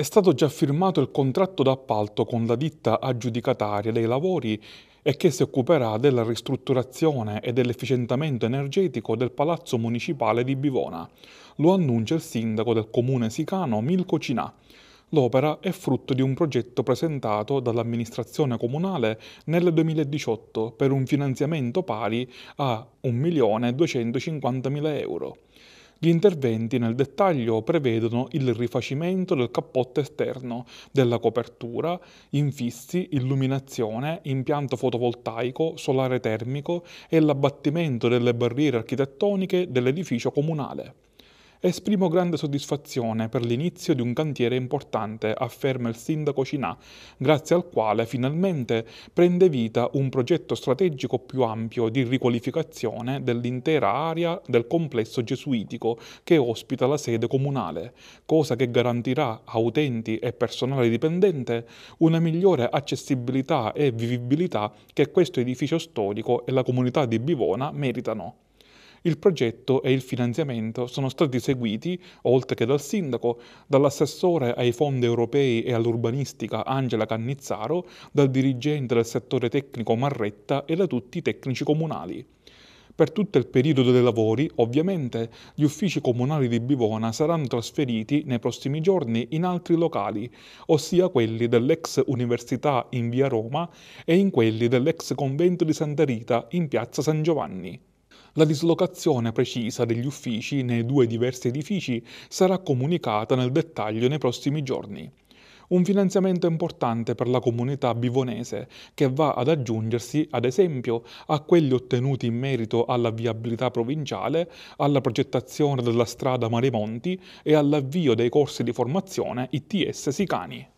È stato già firmato il contratto d'appalto con la ditta aggiudicataria dei lavori e che si occuperà della ristrutturazione e dell'efficientamento energetico del Palazzo Municipale di Bivona. Lo annuncia il sindaco del comune sicano Milco Cinà. L'opera è frutto di un progetto presentato dall'amministrazione comunale nel 2018 per un finanziamento pari a 1.250.000 euro. Gli interventi nel dettaglio prevedono il rifacimento del cappotto esterno, della copertura, infissi, illuminazione, impianto fotovoltaico, solare termico e l'abbattimento delle barriere architettoniche dell'edificio comunale. Esprimo grande soddisfazione per l'inizio di un cantiere importante, afferma il sindaco Cinà, grazie al quale finalmente prende vita un progetto strategico più ampio di riqualificazione dell'intera area del complesso gesuitico che ospita la sede comunale, cosa che garantirà a utenti e personale dipendente una migliore accessibilità e vivibilità che questo edificio storico e la comunità di Bivona meritano il progetto e il finanziamento sono stati seguiti, oltre che dal sindaco, dall'assessore ai fondi europei e all'urbanistica Angela Cannizzaro, dal dirigente del settore tecnico Marretta e da tutti i tecnici comunali. Per tutto il periodo dei lavori, ovviamente, gli uffici comunali di Bivona saranno trasferiti nei prossimi giorni in altri locali, ossia quelli dell'ex Università in via Roma e in quelli dell'ex convento di Santa Rita in piazza San Giovanni. La dislocazione precisa degli uffici nei due diversi edifici sarà comunicata nel dettaglio nei prossimi giorni. Un finanziamento importante per la comunità bivonese che va ad aggiungersi, ad esempio, a quelli ottenuti in merito alla viabilità provinciale, alla progettazione della strada Maremonti e all'avvio dei corsi di formazione ITS Sicani.